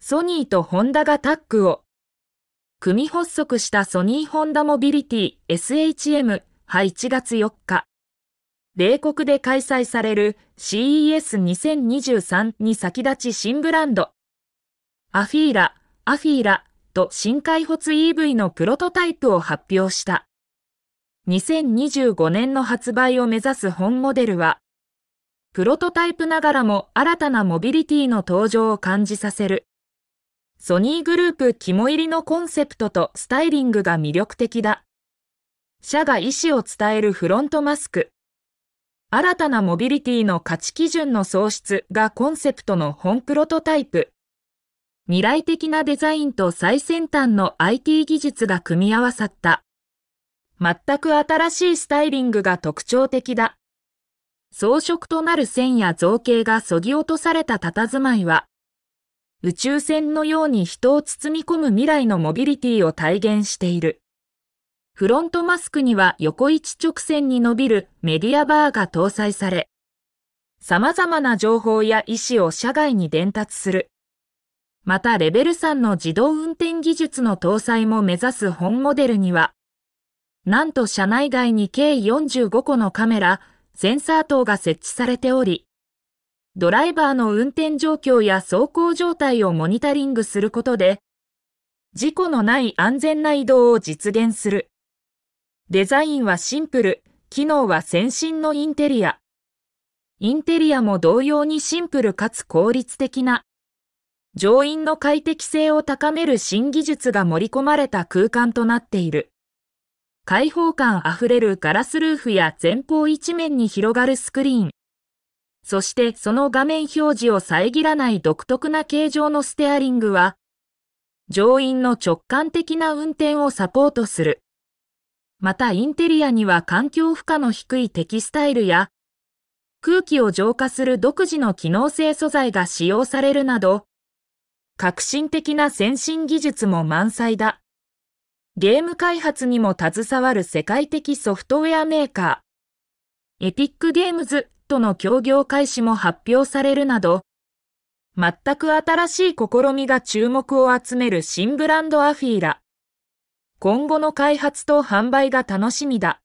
ソニーとホンダがタッグを。組発足したソニーホンダモビリティ SHM は1月4日。米国で開催される CES2023 に先立ち新ブランド。アフィーラ、アフィーラと新開発 EV のプロトタイプを発表した。2025年の発売を目指す本モデルは、プロトタイプながらも新たなモビリティの登場を感じさせる。ソニーグループ肝入りのコンセプトとスタイリングが魅力的だ。社が意思を伝えるフロントマスク。新たなモビリティの価値基準の創出がコンセプトの本プロトタイプ。未来的なデザインと最先端の IT 技術が組み合わさった。全く新しいスタイリングが特徴的だ。装飾となる線や造形がそぎ落とされた佇まいは、宇宙船のように人を包み込む未来のモビリティを体現している。フロントマスクには横一直線に伸びるメディアバーが搭載され、様々な情報や意思を社外に伝達する。またレベル3の自動運転技術の搭載も目指す本モデルには、なんと車内外に計45個のカメラ、センサー等が設置されており、ドライバーの運転状況や走行状態をモニタリングすることで、事故のない安全な移動を実現する。デザインはシンプル、機能は先進のインテリア。インテリアも同様にシンプルかつ効率的な、乗員の快適性を高める新技術が盛り込まれた空間となっている。開放感あふれるガラスルーフや前方一面に広がるスクリーン。そしてその画面表示を遮らない独特な形状のステアリングは、乗員の直感的な運転をサポートする。またインテリアには環境負荷の低いテキスタイルや、空気を浄化する独自の機能性素材が使用されるなど、革新的な先進技術も満載だ。ゲーム開発にも携わる世界的ソフトウェアメーカー、エピックゲームズトの協業開始も発表されるなど、全く新しい試みが注目を集める新ブランドアフィーラ。今後の開発と販売が楽しみだ。